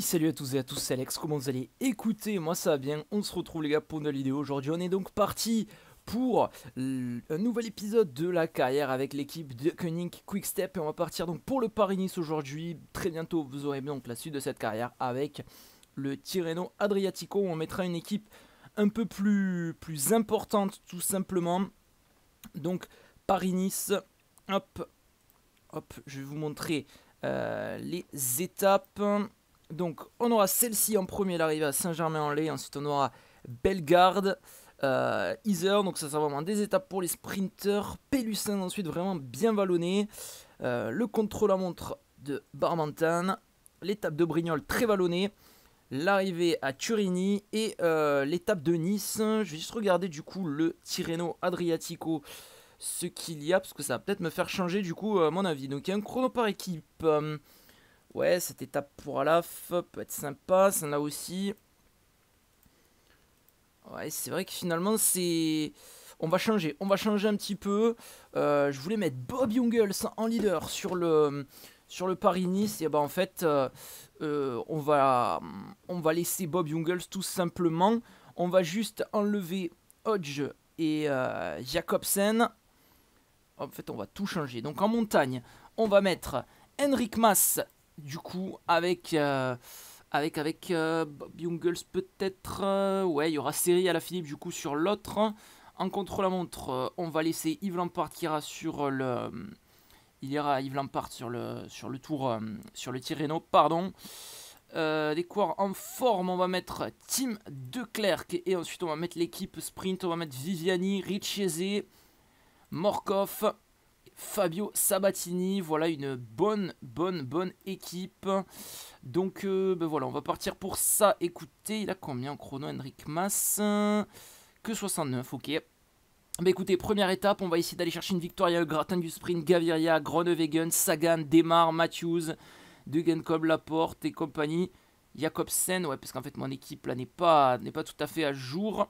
salut à tous et à tous, c'est Alex, comment vous allez Écoutez, moi ça va bien, on se retrouve les gars pour une nouvelle vidéo aujourd'hui, on est donc parti pour un nouvel épisode de la carrière avec l'équipe de Koenig Quickstep et on va partir donc pour le Paris-Nice aujourd'hui, très bientôt vous aurez donc la suite de cette carrière avec le Tirreno Adriatico on mettra une équipe un peu plus, plus importante tout simplement, donc Paris-Nice, hop, hop, je vais vous montrer euh, les étapes donc on aura celle-ci en premier, l'arrivée à Saint-Germain-en-Laye, ensuite on aura Bellegarde, euh, donc ça sera vraiment des étapes pour les sprinters, Pélussin ensuite vraiment bien vallonné, euh, le contrôle à montre de Barmantan. l'étape de Brignoles très vallonnée, l'arrivée à Turini et euh, l'étape de Nice. Je vais juste regarder du coup le Tirreno Adriatico, ce qu'il y a, parce que ça va peut-être me faire changer du coup euh, mon avis. Donc il y a un chrono par équipe. Ouais, cette étape pour Alaf peut être sympa. Ça là aussi. Ouais, c'est vrai que finalement, c'est... On va changer, on va changer un petit peu. Euh, je voulais mettre Bob Jungels en leader sur le, sur le Paris-Nice. Et bah en fait, euh, euh, on, va, on va laisser Bob Jungels tout simplement. On va juste enlever Hodge et Jacobsen. En fait, on va tout changer. Donc en montagne, on va mettre Henrik Mass du coup, avec. Euh, avec, avec euh, peut-être. Euh, ouais, il y aura série à la Philippe du coup sur l'autre. Hein. En contre-la-montre, on va laisser Yves Lampard qui ira sur le. Il ira Yves Lampard sur le, sur le tour. sur le Tirreno. pardon. des coureurs en forme, on va mettre Tim Declerc et ensuite on va mettre l'équipe sprint, on va mettre Viviani, Richese, Morkov, Fabio Sabatini. Voilà une bonne, bonne, bonne équipe. Donc euh, ben voilà, on va partir pour ça. Écoutez, il a combien en chrono Henrik Mas Que 69, ok. Bah écoutez, première étape, on va essayer d'aller chercher une victoire. Il y a le gratin du sprint, Gaviria, Gronewegen, Sagan, Demar, Matthews, Degenkolb, Laporte et compagnie. Jakobsen, ouais, parce qu'en fait mon équipe là n'est pas, pas tout à fait à jour.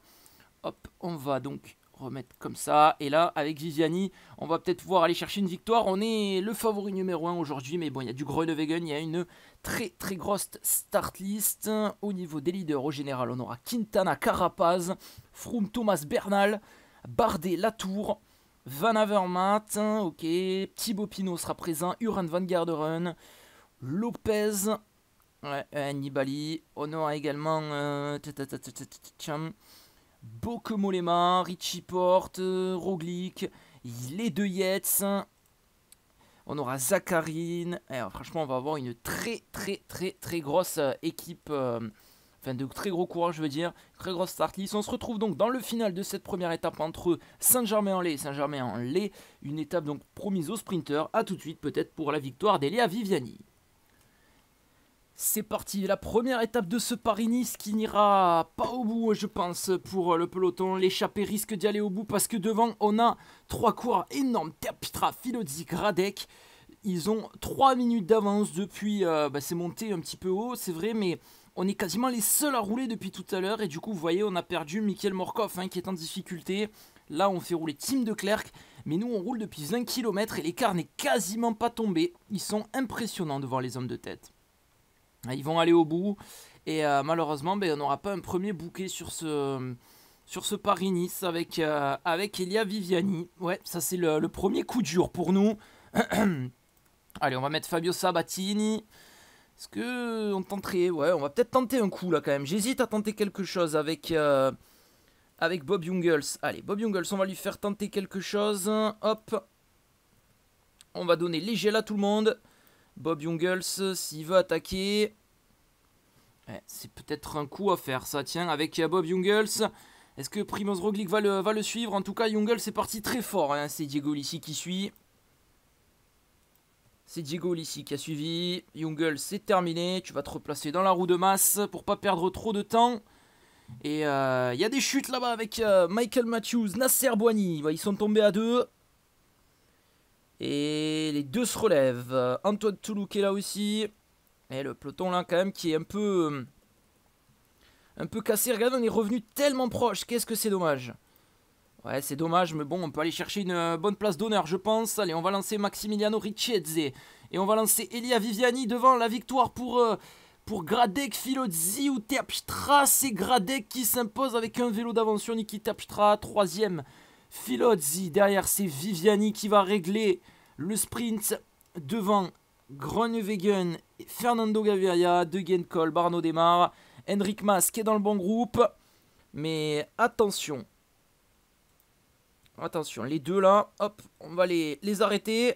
Hop, on va donc remettre comme ça. Et là, avec Viviani, on va peut-être pouvoir aller chercher une victoire. On est le favori numéro 1 aujourd'hui, mais bon, il y a du Groenewegen, il y a une très très grosse start list. Au niveau des leaders, au général, on aura Quintana, Carapaz, Froome, Thomas, Bernal, Bardet, Latour, Van Avermaet, ok, Thibaut Pinot sera présent, Uran Van Garderen, Lopez, ouais, euh, Nibali, on aura également... Euh, Bokemolema, Richie Porte, euh, Roglic, les deux Yates. On aura Zacharine. Eh, franchement, on va avoir une très, très, très, très grosse euh, équipe. Euh, enfin, de très gros courage, je veux dire. Très grosse start list. On se retrouve donc dans le final de cette première étape entre Saint-Germain-en-Laye et Saint-Germain-en-Laye. Une étape donc promise aux sprinteurs. à tout de suite, peut-être, pour la victoire d'Elia Viviani. C'est parti, la première étape de ce Paris-Nice qui n'ira pas au bout, je pense, pour le peloton. L'échappée risque d'y aller au bout parce que devant, on a trois coureurs énormes Terpitra, Filozzi, Radek, Ils ont trois minutes d'avance depuis. Euh, bah, c'est monté un petit peu haut, c'est vrai, mais on est quasiment les seuls à rouler depuis tout à l'heure. Et du coup, vous voyez, on a perdu Mikhail Morkov hein, qui est en difficulté. Là, on fait rouler Tim de Clerc, mais nous, on roule depuis 20 km et l'écart n'est quasiment pas tombé. Ils sont impressionnants de voir les hommes de tête. Ils vont aller au bout. Et euh, malheureusement, ben, on n'aura pas un premier bouquet sur ce, sur ce Paris-Nice avec, euh, avec Elia Viviani. Ouais, ça c'est le, premier coup dur pour nous. Allez, on va mettre Fabio Sabatini. Est-ce que on tenterait Ouais, on va peut-être tenter un coup là quand même. J'hésite à tenter quelque chose avec, euh, avec Bob Jungles. Allez, Bob Jungles, on va lui faire tenter quelque chose. Hop. On va donner léger à tout le monde. Bob Jungles, s'il veut attaquer... Eh, c'est peut-être un coup à faire, ça. Tiens, avec euh, Bob Jungles. Est-ce que Primoz Roglic va le, va le suivre En tout cas, Jungles c'est parti très fort. Hein. C'est Diego Lissi qui suit. C'est Diego Lissi qui a suivi. Jungles c'est terminé. Tu vas te replacer dans la roue de masse pour pas perdre trop de temps. Et il euh, y a des chutes là-bas avec euh, Michael Matthews, Nasser Boigny. Ils sont tombés à deux. Et les deux se relèvent. Antoine qui est là aussi. Et le peloton là quand même qui est un peu... Euh, un peu cassé. Regardez, on est revenu tellement proche. Qu'est-ce que c'est dommage. Ouais, c'est dommage, mais bon, on peut aller chercher une euh, bonne place d'honneur, je pense. Allez, on va lancer Maximiliano Ricciezze. Et on va lancer Elia Viviani devant la victoire pour... Euh, pour Gradek, Filozzi ou Terpstra, c'est Gradek qui s'impose avec un vélo d'aventure Nikita Niki Terpstra, troisième. Filozzi, derrière c'est Viviani qui va régler le sprint devant Groenewegen, Fernando Gaviria, De Col, Barno Demar, Henrik Mas qui est dans le bon groupe. Mais attention. Attention, les deux là, hop, on va les, les arrêter.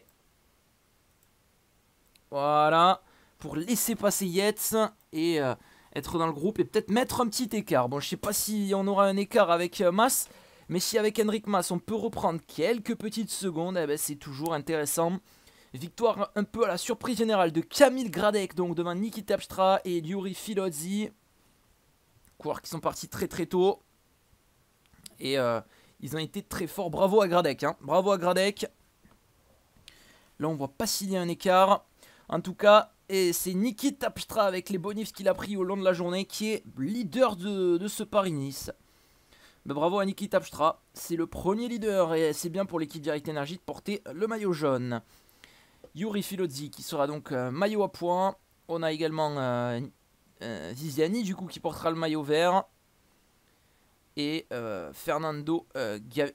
Voilà, pour laisser passer Yetz et euh, être dans le groupe et peut-être mettre un petit écart. Bon, je sais pas si on aura un écart avec euh, Mas, mais si avec Henrik Mas on peut reprendre quelques petites secondes, eh ben, c'est toujours intéressant. Victoire un peu à la surprise générale de Camille Gradec donc devant Niki Tapstra et Yuri Filozzi. Coureurs qui sont partis très très tôt. Et euh, ils ont été très forts. Bravo à Gradec. Hein. Bravo à Gradek. Là, on voit pas s'il y a un écart. En tout cas, et c'est Niki Tapstra avec les bonifs qu'il a pris au long de la journée qui est leader de, de ce Paris-Nice. Bah, bravo à Niki Tapstra, c'est le premier leader et c'est bien pour l'équipe Direct Energy de porter le maillot jaune. Yuri Filozzi qui sera donc euh, maillot à points. On a également euh, euh, du coup qui portera le maillot vert. Et Fernando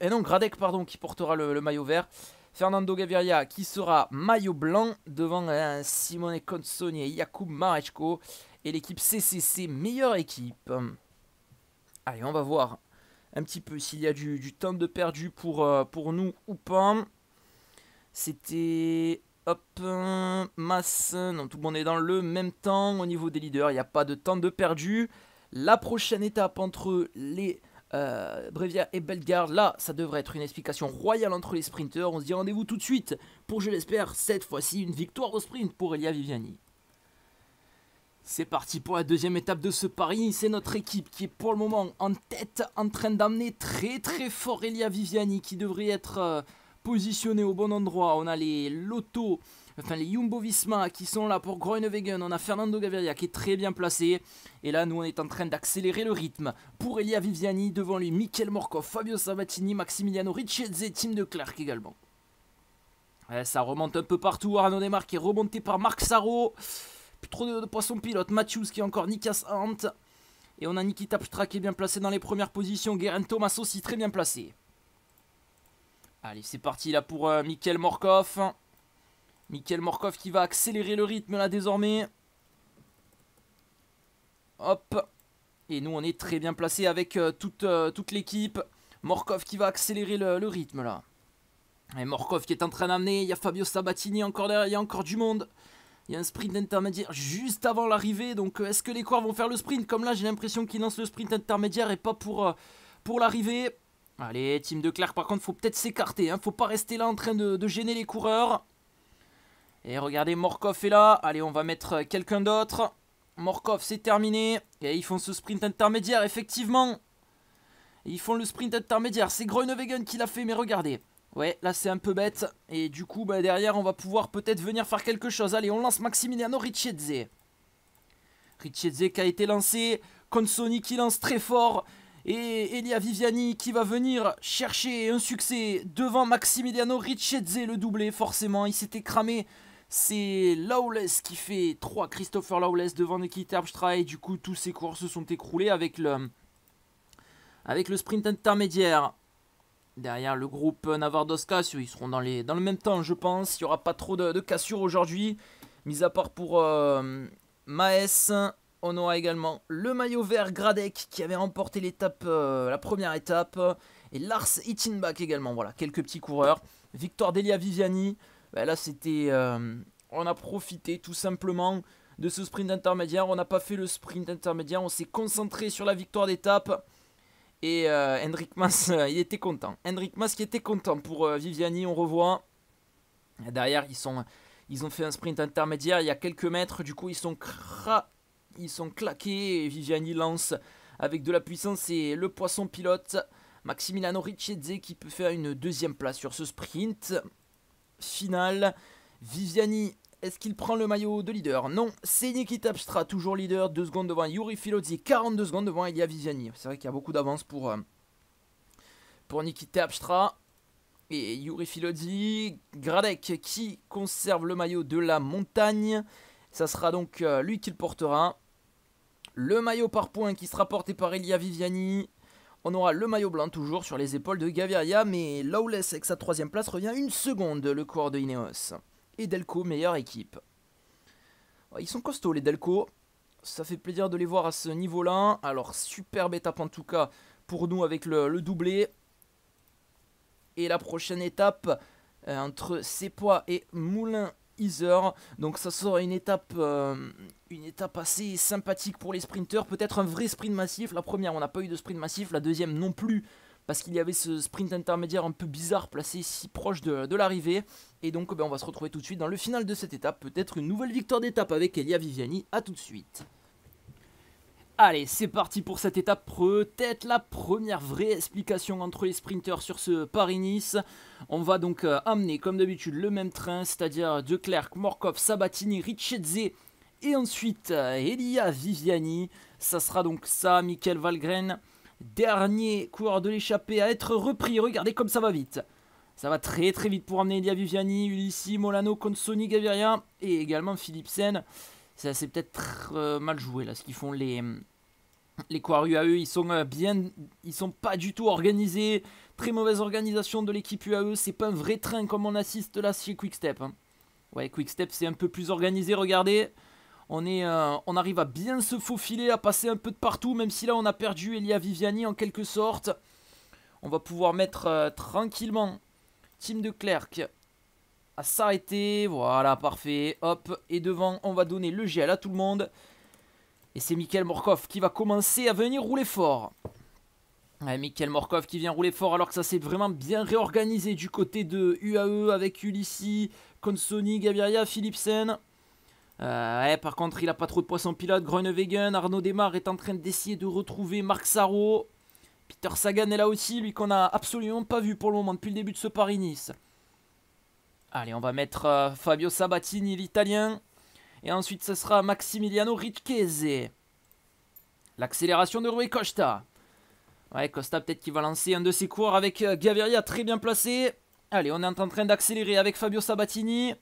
non, pardon qui portera le, maillot vert. Fernando Gaviria qui sera maillot blanc devant Simone Consoni et Yakub Marechko. Et l'équipe CCC, meilleure équipe. Allez, on va voir un petit peu s'il y a du, temps de perdu pour, euh, pour nous ou pas. C'était Hop, masse, non, tout le monde est dans le même temps au niveau des leaders, il n'y a pas de temps de perdu. La prochaine étape entre les euh, et Bellegarde, là, ça devrait être une explication royale entre les sprinteurs. On se dit rendez-vous tout de suite pour, je l'espère, cette fois-ci une victoire au sprint pour Elia Viviani. C'est parti pour la deuxième étape de ce pari, c'est notre équipe qui est pour le moment en tête en train d'amener très très fort Elia Viviani qui devrait être euh, positionné au bon endroit. On a les Lotto, enfin les Jumbo Visma qui sont là pour Groenewegen, on a Fernando Gaviria qui est très bien placé. Et là nous on est en train d'accélérer le rythme pour Elia Viviani, devant lui Michael Morkov, Fabio Sabatini, Maximiliano et Tim de Clark également. ça remonte un peu partout, Arnaud Demar qui est remonté par Marc Sarro trop de, poissons pilote. Matthews qui est encore Nikas Hunt. Et on a Nikita Pstra qui est bien placé dans les premières positions. Guerin Thomas aussi très bien placé. Allez, c'est parti là pour euh, Mikhail Morkov. Mikhail Morkov qui va accélérer le rythme là désormais. Hop. Et nous, on est très bien placé avec euh, toute, euh, toute l'équipe. Morkov qui va accélérer le, rythme là. Et Morkov qui est en train d'amener. Il y a Fabio Sabatini encore derrière. Il y a encore du monde. Il y a un sprint intermédiaire juste avant l'arrivée. Donc, euh, est-ce que les coureurs vont faire le sprint Comme là, j'ai l'impression qu'ils lancent le sprint intermédiaire et pas pour, euh, pour l'arrivée. Allez, team de Clark, par contre, faut peut-être s'écarter. Hein. Faut pas rester là en train de, gêner les coureurs. Et regardez, Morkov est là. Allez, on va mettre euh, quelqu'un d'autre. Morkov, c'est terminé. Et ils font ce sprint intermédiaire, effectivement. ils font le sprint intermédiaire. C'est Groenewegen qui l'a fait, mais regardez. Ouais, là c'est un peu bête. Et du coup, bah, derrière, on va pouvoir peut-être venir faire quelque chose. Allez, on lance Maximiliano Ricciezze. Ricciezze qui a été lancé. Consoni qui lance très fort. Et Elia Viviani qui va venir chercher un succès devant Maximiliano Ricciezze. Le doublé, forcément. Il s'était cramé. C'est Lawless qui fait 3. Christopher Lawless devant Nikita Terpstra. Et du coup, tous ses cours se sont écroulés avec le, avec le sprint intermédiaire derrière le groupe Navardoska. Ils seront dans, les, dans le même temps, je pense. Il n'y aura pas trop de, cassures aujourd'hui. Mis à part pour euh, Maes, on aura également le maillot vert Gradek qui avait remporté l'étape, euh, la première étape. Et Lars Itinbach également. Voilà, quelques petits coureurs. Victoire d'Elia Viviani. Bah, là, c'était. Euh, on a profité tout simplement de ce sprint intermédiaire. On n'a pas fait le sprint intermédiaire. On s'est concentré sur la victoire d'étape. Et euh, Hendrik Mas, il était content. Hendrik Mas qui était content pour euh, Viviani, on revoit. derrière, ils, sont, ils ont fait un sprint intermédiaire, il y a quelques mètres, du coup ils sont, cra ils sont claqués. Et Viviani lance avec de la puissance et le poisson pilote. Maximiliano Ricciese qui peut faire une deuxième place sur ce sprint. Final, Viviani est-ce qu'il prend le maillot de leader Non, c'est Nikita Abstra, toujours leader, 2 secondes devant Yuri Filozzi, 42 secondes devant Elia Viviani. C'est vrai qu'il y a beaucoup d'avance pour, euh, pour Nikita Abstra. Et Yuri Filozzi, Gradek qui conserve le maillot de la montagne. Ça sera donc euh, lui qui le portera. Le maillot par point qui sera porté par Elia Viviani. On aura le maillot blanc toujours sur les épaules de Gaviria, mais Lawless avec sa troisième place revient une seconde, le corps de Ineos et Delco, meilleure équipe. Ils sont costauds les Delco, ça fait plaisir de les voir à ce niveau-là. Alors, superbe étape en tout cas pour nous avec le, doublé. Et la prochaine étape euh, entre Sepois et Moulin Iser. Donc ça sera une étape, euh, une étape assez sympathique pour les sprinteurs. Peut-être un vrai sprint massif. La première, on n'a pas eu de sprint massif. La deuxième non plus parce qu'il y avait ce sprint intermédiaire un peu bizarre placé si proche de, l'arrivée. Et donc ben, on va se retrouver tout de suite dans le final de cette étape, peut-être une nouvelle victoire d'étape avec Elia Viviani, à tout de suite. Allez, c'est parti pour cette étape, peut-être la première vraie explication entre les sprinteurs sur ce Paris-Nice. On va donc euh, amener comme d'habitude le même train, c'est-à-dire De Klerk, Morkov, Sabatini, Richetze et ensuite euh, Elia Viviani. Ça sera donc ça, Michael Valgren, Dernier coureur de l'échappée à être repris. Regardez comme ça va vite. Ça va très très vite pour amener Dia Viviani, Ulissi, Molano, Consoni, Gaviria et également Philipsen. Ça c'est peut-être euh, mal joué là ce qu'ils font les, les coureurs UAE. Ils sont euh, bien, ils sont pas du tout organisés. Très mauvaise organisation de l'équipe UAE. C'est pas un vrai train comme on assiste là chez Quickstep. Hein. Ouais, Quickstep c'est un peu plus organisé. Regardez, on, est, euh, on arrive à bien se faufiler, à passer un peu de partout, même si là on a perdu Elia Viviani en quelque sorte. On va pouvoir mettre euh, tranquillement Team de Clerc à s'arrêter. Voilà, parfait. Hop, et devant, on va donner le gel à tout le monde. Et c'est Mikhail Morkov qui va commencer à venir rouler fort. Mikhail Morkov qui vient rouler fort alors que ça s'est vraiment bien réorganisé du côté de UAE avec Ulissi, Consoni, Gaviria, Philipsen. Euh, ouais, par contre, il a pas trop de poissons pilote. Groenewegen, Arnaud Demar est en train d'essayer de retrouver Marc Sarro. Peter Sagan est là aussi, lui qu'on a absolument pas vu pour le moment depuis le début de ce Paris-Nice. Allez, on va mettre euh, Fabio Sabatini, l'italien. Et ensuite, ce sera Maximiliano Ricchese. L'accélération de Rui Costa. Ouais, Costa peut-être qu'il va lancer un de ses cours avec euh, Gaviria très bien placé. Allez, on est en train d'accélérer avec Fabio Sabatini.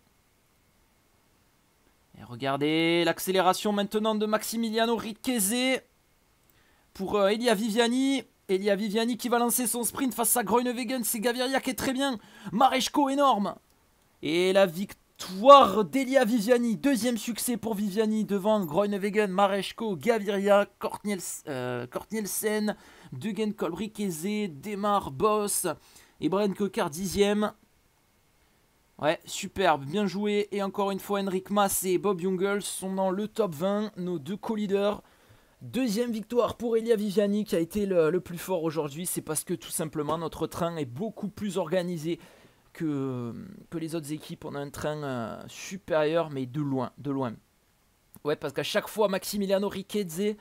Et regardez l'accélération maintenant de Maximiliano Ricchese pour euh, Elia Viviani. Elia Viviani qui va lancer son sprint face à Groenewegen. C'est Gaviria qui est très bien. Marechko énorme. Et la victoire d'Elia Viviani. Deuxième succès pour Viviani devant Groenewegen, Marechko, Gaviria, Kortnielsen, euh, Degen Demar, Boss et Brian dixième. Ouais, superbe, bien joué. Et encore une fois, Henrik Maas et Bob Jungels sont dans le top 20, nos deux co-leaders. Deuxième victoire pour Elia Viviani qui a été le, plus fort aujourd'hui. C'est parce que tout simplement notre train est beaucoup plus organisé que, que les autres équipes. On a un train euh, supérieur, mais de loin, de loin. Ouais, parce qu'à chaque fois, Maximiliano Riquetze,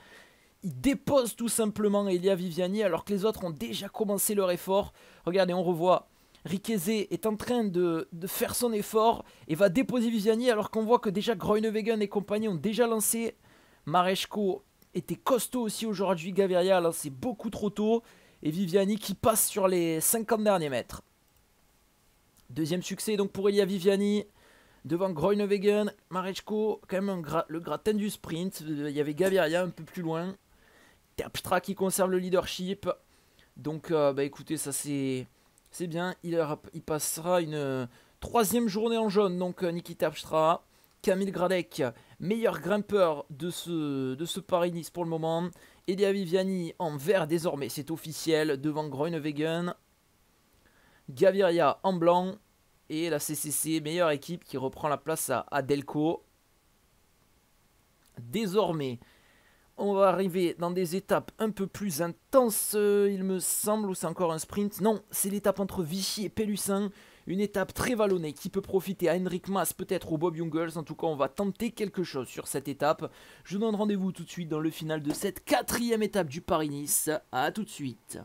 il dépose tout simplement Elia Viviani alors que les autres ont déjà commencé leur effort. Regardez, on revoit Riquezé est en train de, faire son effort et va déposer Viviani alors qu'on voit que déjà Groenewegen et compagnie ont déjà lancé. Marechko était costaud aussi aujourd'hui, Gaviria a lancé beaucoup trop tôt et Viviani qui passe sur les 50 derniers mètres. Deuxième succès donc pour Elia Viviani devant Groenewegen, Marechko, quand même le gratin du sprint. Il y avait Gaviria un peu plus loin. Terpstra qui conserve le leadership. Donc, euh, bah écoutez, ça c'est c'est bien. Il, passera une euh, troisième journée en jaune, donc euh, Nikita Abstra. Camille Gradek, meilleur grimpeur de ce, Paris-Nice pour le moment. Elia Viviani en vert désormais, c'est officiel, devant Groenewegen. Gaviria en blanc. Et la CCC, meilleure équipe qui reprend la place à, à Delco. Désormais, on va arriver dans des étapes un peu plus intenses, euh, il me semble, ou c'est encore un sprint. Non, c'est l'étape entre Vichy et Pélussin. Une étape très vallonnée qui peut profiter à Henrik Maas, peut-être au Bob Jungels. En tout cas, on va tenter quelque chose sur cette étape. Je vous donne rendez-vous tout de suite dans le final de cette quatrième étape du Paris-Nice. A tout de suite.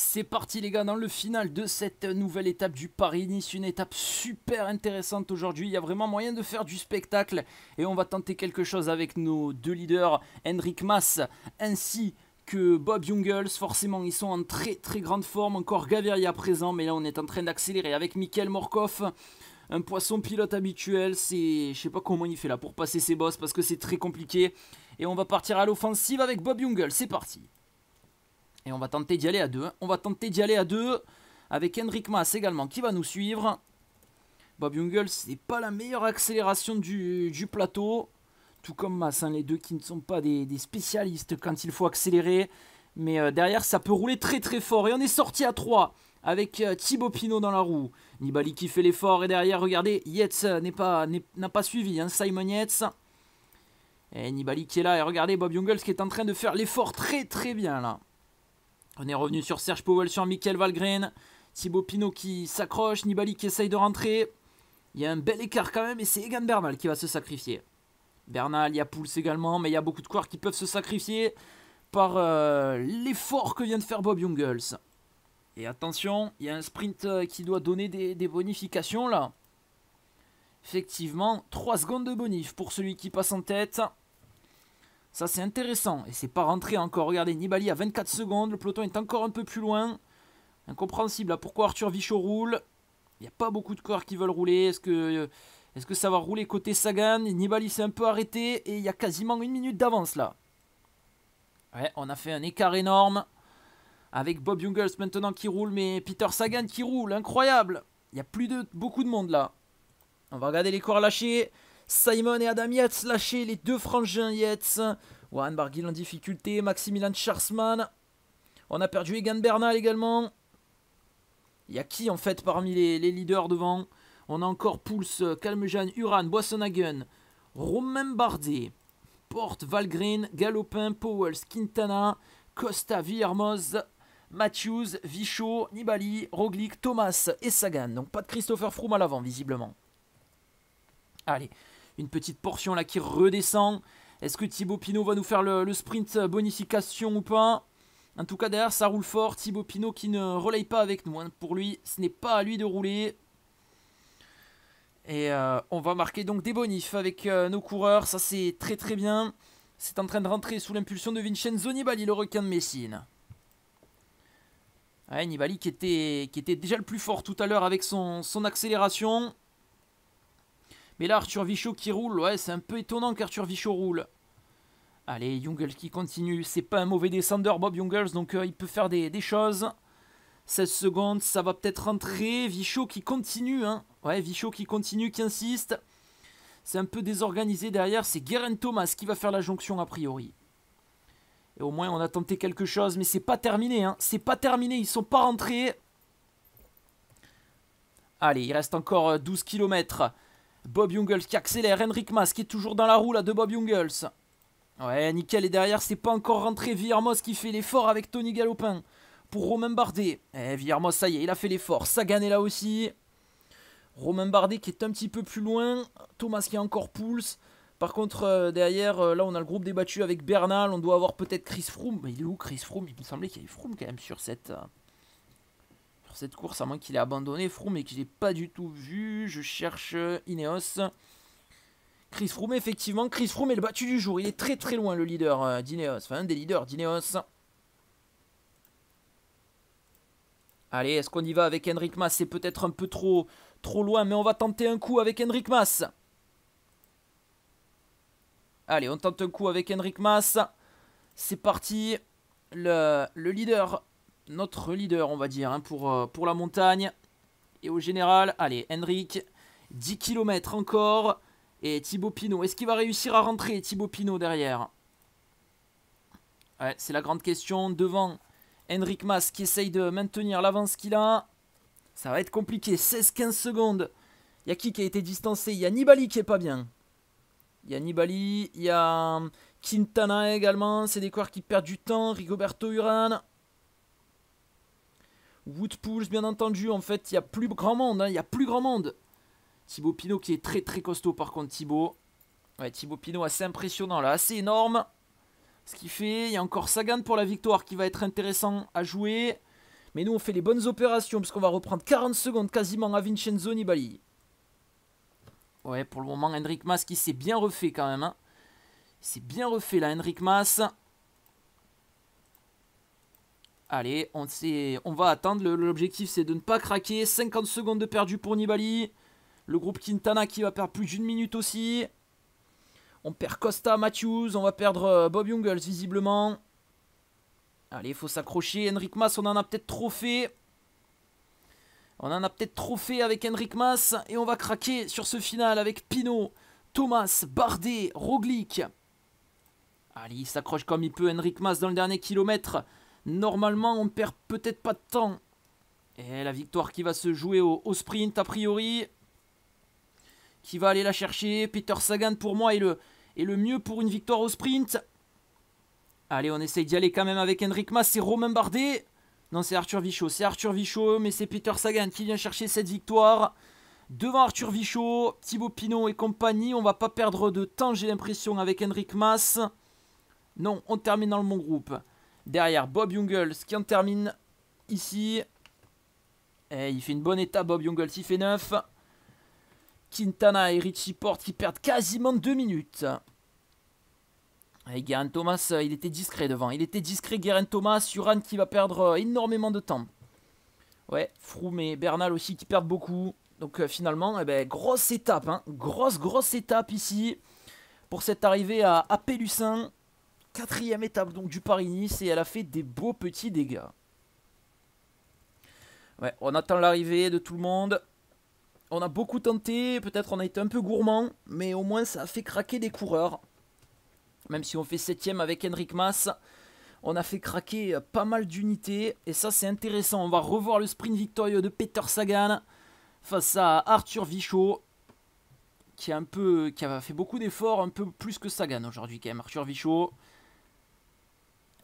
C'est parti les gars dans le final de cette nouvelle étape du Paris-Nice, une étape super intéressante aujourd'hui, il y a vraiment moyen de faire du spectacle et on va tenter quelque chose avec nos deux leaders Henrik Mass ainsi que Bob Jungels, forcément ils sont en très très grande forme, encore Gaviria présent mais là on est en train d'accélérer avec Mikhail Morkov un poisson pilote habituel, c'est je sais pas comment il fait là pour passer ses bosses parce que c'est très compliqué et on va partir à l'offensive avec Bob Jungels, c'est parti et on va tenter d'y aller à deux. On va tenter d'y aller à deux avec Henrik Maas également qui va nous suivre. Bob Jungels, c'est pas la meilleure accélération du, plateau. Tout comme Maas, hein, les deux qui ne sont pas des, spécialistes quand il faut accélérer. Mais euh, derrière, ça peut rouler très très fort. Et on est sorti à 3 avec euh, Thibaut Pinot dans la roue. Nibali qui fait l'effort. Et derrière, regardez, Yetz n'a pas, pas, suivi. Hein, Simon Yetz. Et Nibali qui est là. Et regardez Bob Jungels qui est en train de faire l'effort très très bien là. On est revenu sur Serge Powell, sur Michael Valgren. Thibaut Pinot qui s'accroche, Nibali qui essaye de rentrer. Il y a un bel écart quand même et c'est Egan Bernal qui va se sacrifier. Bernal, il y a Pouls également, mais il y a beaucoup de coureurs qui peuvent se sacrifier par euh, l'effort que vient de faire Bob Jungels. Et attention, il y a un sprint euh, qui doit donner des, des bonifications là. Effectivement, 3 secondes de bonif pour celui qui passe en tête. Ça, c'est intéressant. Et c'est pas rentré encore. Regardez, Nibali à 24 secondes. Le peloton est encore un peu plus loin. Incompréhensible. à hein. pourquoi Arthur Vichot roule Il n'y a pas beaucoup de corps qui veulent rouler. Est-ce que, est que ça va rouler côté Sagan Nibali s'est un peu arrêté. Et il y a quasiment une minute d'avance là. Ouais, on a fait un écart énorme. Avec Bob Jungels maintenant qui roule. Mais Peter Sagan qui roule. Incroyable. Il n'y a plus de beaucoup de monde là. On va regarder les corps lâchés. Simon et Adam Yates lâchés, les deux frangins Yates. Juan Barguil en difficulté, Maximilian Charsman. On a perdu Egan Bernal également. Il y a qui en fait parmi les, leaders devant On a encore Pouls, Calmejane, Uran, Boissonhagen, Romain Bardet, Porte, Valgren, Galopin, Powell, Quintana, Costa, Villermoz, Matthews, Vichot, Nibali, Roglic, Thomas et Sagan. Donc pas de Christopher Froome à l'avant visiblement. Allez, une petite portion là qui redescend. Est-ce que Thibaut Pinot va nous faire le, sprint euh, bonification ou pas En tout cas, derrière, ça roule fort. Thibaut Pinot qui ne relaye pas avec nous. Hein. Pour lui, ce n'est pas à lui de rouler. Et euh, on va marquer donc des bonifs avec euh, nos coureurs. Ça, c'est très très bien. C'est en train de rentrer sous l'impulsion de Vincenzo Nibali, le requin de Messine. Ouais, Nibali qui était, qui était déjà le plus fort tout à l'heure avec son, son accélération. Mais là, Arthur Vichot qui roule, ouais, c'est un peu étonnant qu'Arthur Vichot roule. Allez, Jungles qui continue. C'est pas un mauvais descendeur, Bob Jungles, donc euh, il peut faire des, choses. 16 secondes, ça va peut-être rentrer. Vichot qui continue, hein. Ouais, Vichot qui continue, qui insiste. C'est un peu désorganisé derrière. C'est Guérin Thomas qui va faire la jonction, a priori. Et au moins, on a tenté quelque chose, mais c'est pas terminé, hein. C'est pas terminé, ils sont pas rentrés. Allez, il reste encore 12 euh, km. Bob Jungels qui accélère. Henrik Mas qui est toujours dans la roue là de Bob Jungels. Ouais, nickel. Et derrière, c'est pas encore rentré. Villarmos qui fait l'effort avec Tony Galopin pour Romain Bardet. Eh, ça y est, il a fait l'effort. Sagan est là aussi. Romain Bardet qui est un petit peu plus loin. Thomas qui a encore Pouls. Par contre, euh, derrière, euh, là, on a le groupe débattu avec Bernal. On doit avoir peut-être Chris Froome. Mais il est où Chris Froome Il me semblait qu'il y avait Froome quand même sur cette. Euh, cette course, à moins qu'il ait abandonné Froome et que je pas du tout vu. Je cherche euh, Ineos. Chris Froome, effectivement, Chris Froome est le battu du jour. Il est très très loin le leader euh, d'Ineos, enfin un des leaders d'Ineos. Allez, est-ce qu'on y va avec Henrik Mas C'est peut-être un peu trop, trop loin, mais on va tenter un coup avec Henrik Mas. Allez, on tente un coup avec Henrik Mas. C'est parti. Le, le leader notre leader, on va dire, hein, pour, euh, pour la montagne. Et au général, allez, Henrik, 10 km encore. Et Thibaut Pinot, est-ce qu'il va réussir à rentrer Thibaut Pinot derrière Ouais, c'est la grande question. Devant, Henrik Mas qui essaye de maintenir l'avance qu'il a. Ça va être compliqué, 16-15 secondes. Il y a qui qui a été distancé Il y a Nibali qui est pas bien. Il y a Nibali, il y a hum, Quintana également. C'est des coureurs qui perdent du temps. Rigoberto Uran. Woodpools, bien entendu, en fait, il n'y a plus grand monde, hein, il n'y a plus grand monde. Thibaut Pinot qui est très très costaud par contre, Thibaut. Ouais, Thibaut Pinot assez impressionnant là, assez énorme. Ce qui fait, il y a encore Sagan pour la victoire qui va être intéressant à jouer. Mais nous on fait les bonnes opérations puisqu'on va reprendre 40 secondes quasiment à Vincenzo Nibali. Ouais, pour le moment, Henrik Mas qui s'est bien refait quand même. Hein. Il s'est bien refait là, Henrik Mas. Allez, on, on va attendre. L'objectif, c'est de ne pas craquer. 50 secondes de perdu pour Nibali. Le groupe Quintana qui va perdre plus d'une minute aussi. On perd Costa, Matthews. On va perdre euh, Bob Jungels, visiblement. Allez, il faut s'accrocher. Henrik Mas, on en a peut-être trop fait. On en a peut-être trop fait avec Henrik Mas. Et on va craquer sur ce final avec Pino, Thomas, Bardet, Roglic. Allez, il s'accroche comme il peut. Henrik Mas dans le dernier kilomètre. Normalement, on perd peut-être pas de temps. Et la victoire qui va se jouer au, sprint, a priori. Qui va aller la chercher. Peter Sagan, pour moi, est le, est le mieux pour une victoire au sprint. Allez, on essaye d'y aller quand même avec Henrik Mas. C'est Romain Bardet. Non, c'est Arthur Vichot. C'est Arthur Vichot, mais c'est Peter Sagan qui vient chercher cette victoire. Devant Arthur Vichot, Thibaut Pinot et compagnie. On va pas perdre de temps, j'ai l'impression, avec Henrik Mas. Non, on termine dans le bon groupe. Derrière Bob Jungels qui en termine ici. Et il fait une bonne étape, Bob Jungels, il fait 9. Quintana et Richie Port qui perdent quasiment 2 minutes. Et Guerin Thomas, euh, il était discret devant. Il était discret, Guerin Thomas. Suran qui va perdre euh, énormément de temps. Ouais, Froome et Bernal aussi qui perdent beaucoup. Donc euh, finalement, eh ben, grosse étape. Hein. Grosse, grosse étape ici. Pour cette arrivée à, à quatrième étape donc du Paris-Nice et elle a fait des beaux petits dégâts. Ouais, on attend l'arrivée de tout le monde. On a beaucoup tenté, peut-être on a été un peu gourmand, mais au moins ça a fait craquer des coureurs. Même si on fait septième avec Henrik Mas, on a fait craquer pas mal d'unités. Et ça c'est intéressant, on va revoir le sprint victorieux de Peter Sagan face à Arthur Vichot. Qui, a un peu, qui a fait beaucoup d'efforts, un peu plus que Sagan aujourd'hui quand même. Arthur Vichot,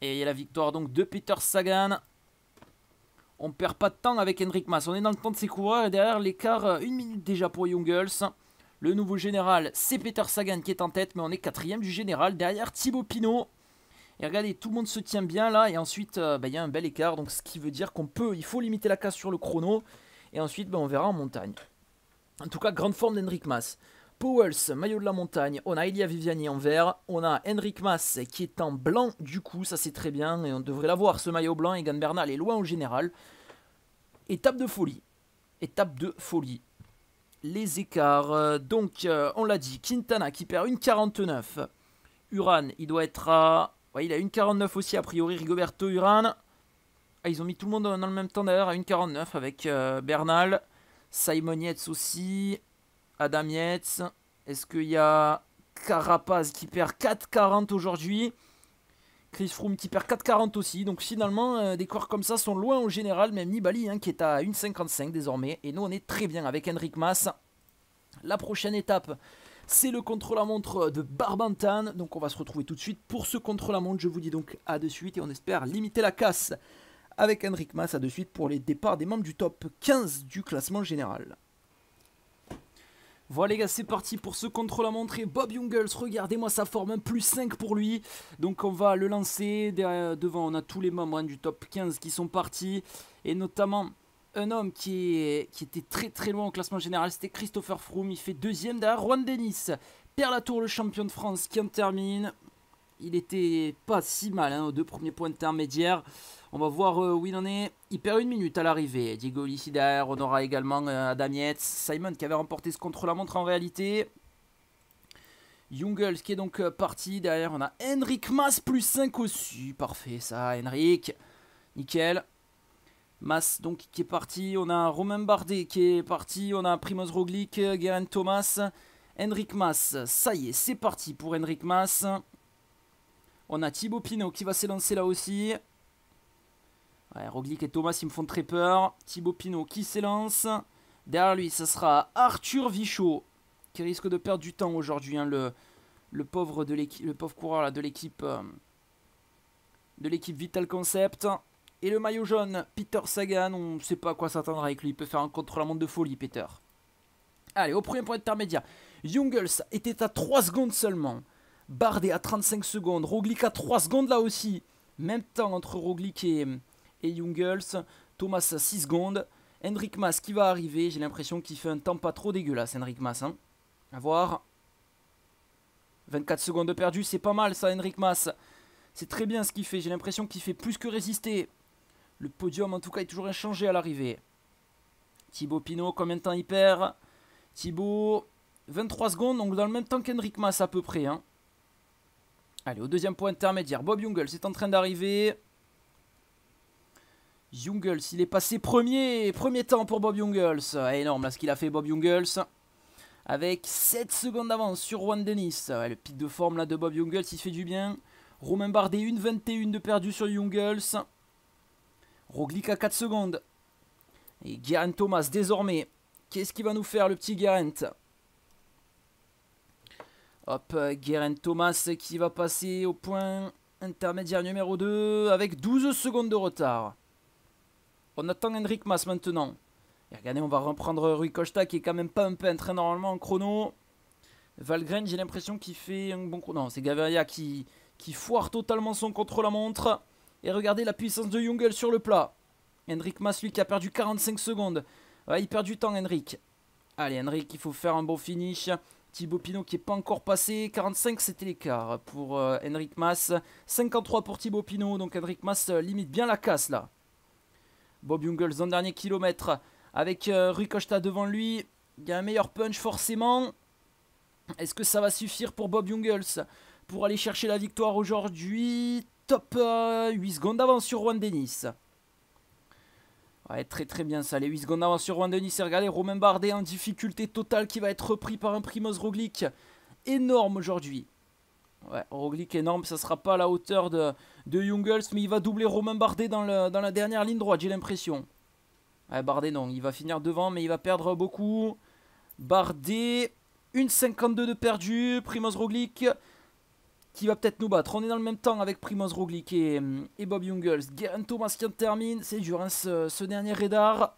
et il y a la victoire donc de Peter Sagan. On ne perd pas de temps avec Henrik Mas. On est dans le temps de ses coureurs. Et derrière l'écart, euh, une minute déjà pour Jungles. Le nouveau général, c'est Peter Sagan qui est en tête. Mais on est quatrième du général. Derrière Thibaut Pinot. Et regardez, tout le monde se tient bien là. Et ensuite, euh, bah, il y a un bel écart. Donc ce qui veut dire qu'on peut, il faut limiter la casse sur le chrono. Et ensuite, bah, on verra en montagne. En tout cas, grande forme d'Henrik Mas. Bowles, maillot de la montagne. On a Elia Viviani en vert. On a Henrik Mas qui est en blanc du coup, ça c'est très bien. Et on devrait l'avoir ce maillot blanc. Egan Bernal est loin en général. Étape de folie. Étape de folie. Les écarts. Euh, donc euh, on l'a dit, Quintana qui perd une 49. Uran, il doit être à... il a une 49 aussi a priori, Rigoberto Uran. Ah, ils ont mis tout le monde dans le même temps d'ailleurs à 1,49 avec euh, Bernal. Simon Yates aussi. Adam Est-ce qu'il y a Carapaz qui perd 4,40 aujourd'hui Chris Froome qui perd 4,40 aussi. Donc finalement, euh, des corps comme ça sont loin en général. Même Nibali hein, qui est à 1,55 désormais. Et nous, on est très bien avec Henrik Mas. La prochaine étape, c'est le contre-la-montre de Barbantane. Donc on va se retrouver tout de suite pour ce contre-la-montre. Je vous dis donc à de suite et on espère limiter la casse avec Henrik Mas à de suite pour les départs des membres du top 15 du classement général. Voilà les gars, c'est parti pour ce contrôle à montrer, Bob Jungles, regardez-moi sa forme, un plus 5 pour lui. Donc on va le lancer, devant on a tous les membres hein, du top 15 qui sont partis, et notamment un homme qui, qui était très très loin au classement général, c'était Christopher Froome, il fait deuxième derrière Juan Dennis. la tour, le champion de France, qui en termine il était pas si mal hein, aux deux premiers points intermédiaires. On va voir euh, où il en est. Il perd une minute à l'arrivée. Diego ici derrière. On aura également euh, Adam Simon qui avait remporté ce contre-la-montre en réalité. Jungles qui est donc euh, parti. Derrière, on a Henrik Mas plus 5 aussi. Parfait ça, Henrik. Nickel. Mas donc qui est parti. On a Romain Bardet qui est parti. On a Primoz Roglic, Guerin Thomas. Henrik Mas, ça y est, c'est parti pour Henrik Mas. On a Thibaut Pinot qui va s'élancer là aussi. Ouais, Roglic et Thomas, ils me font très peur. Thibaut Pinot qui s'élance. Derrière lui, ce sera Arthur Vichot qui risque de perdre du temps aujourd'hui. Hein, le, le, pauvre le pauvre coureur de l'équipe euh, de l'équipe Vital Concept. Et le maillot jaune, Peter Sagan. On ne sait pas à quoi s'attendre avec lui. Il peut faire un contre-la-montre de folie, Peter. Allez, au premier point intermédiaire, Jungles était à 3 secondes seulement. Bardé à 35 secondes, Roglic à 3 secondes là aussi. Même temps entre Roglic et, et Thomas à 6 secondes. Henrik Mas qui va arriver, j'ai l'impression qu'il fait un temps pas trop dégueulasse Henrik Mas. Hein. voir. 24 secondes de perdu, c'est pas mal ça Henrik Mas. C'est très bien ce qu'il fait, j'ai l'impression qu'il fait plus que résister. Le podium en tout cas est toujours inchangé à l'arrivée. Thibaut Pinot, combien de temps il perd Thibaut, 23 secondes, donc dans le même temps qu'Henrik Mas à peu près. Hein. Allez, au deuxième point intermédiaire, Bob Jungles, est en train d'arriver. Jungles, il est passé premier, premier temps pour Bob Jungles, ah, Énorme là ce qu'il a fait Bob Jungles Avec 7 secondes d'avance sur Juan Dennis. Ah le pic de forme là de Bob Jungles, il se fait du bien. Romain Bardet, 1,21 de perdu sur Jungles. Roglic à 4 secondes. Et Garen Thomas désormais. Qu'est-ce qu'il va nous faire le petit Garant Hop, euh, Guérin Thomas qui va passer au point intermédiaire numéro 2 avec 12 secondes de retard. On attend Hendrik Mas maintenant. Et regardez, on va reprendre Rui Costa qui est quand même pas un peu en train normalement en chrono. Valgren, j'ai l'impression qu'il fait un bon chrono. Non, c'est Gaviria qui, foire totalement son contre-la-montre. Et regardez la puissance de Jungel sur le plat. Hendrik Mas, lui, qui a perdu 45 secondes. Ouais, il perd du temps, Hendrik. Allez, Henrik, il faut faire un bon finish. Thibaut Pinot qui n'est pas encore passé. 45, c'était l'écart pour Henrik euh, Mas. 53 pour Thibaut Pinot. Donc Henrik Mas euh, limite bien la casse là. Bob Jungels dans le dernier kilomètre avec euh, Costa devant lui. Il y a un meilleur punch forcément. Est-ce que ça va suffire pour Bob Jungels pour aller chercher la victoire aujourd'hui Top 8 euh, secondes d'avance sur Juan Denis. Ouais, très très bien ça. les 8 secondes avant sur Juan Denis. Regardez, Romain Bardet en difficulté totale qui va être repris par un Primoz Roglic. Énorme aujourd'hui. Ouais, Roglic énorme, ça sera pas à la hauteur de, de mais il va doubler Romain Bardet dans, dans la dernière ligne droite, j'ai l'impression. Ouais, Bardet non, il va finir devant, mais il va perdre beaucoup. Bardet, 1,52 de perdu. Primoz Roglic, qui va peut-être nous battre. On est dans le même temps avec Primoz Roglic et, euh, Bob Jungels. Guerin Thomas qui en termine. C'est dur hein, ce, dernier radar.